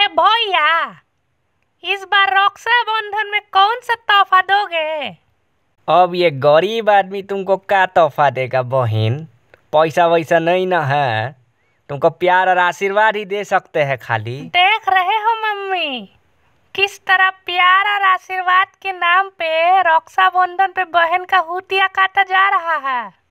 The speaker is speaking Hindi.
ए भैया इस बार रक्षाबंधन में कौन सा तोहफा दोगे अब ये गरीब आदमी तुमको क्या तोहफा देगा बहन पैसा वैसा नहीं ना है तुमको प्यार और आशीर्वाद ही दे सकते हैं खाली देख रहे हो मम्मी किस तरह प्यार और आशीर्वाद के नाम पे रक्षाबंधन पे बहन का हुतिया काटा जा रहा है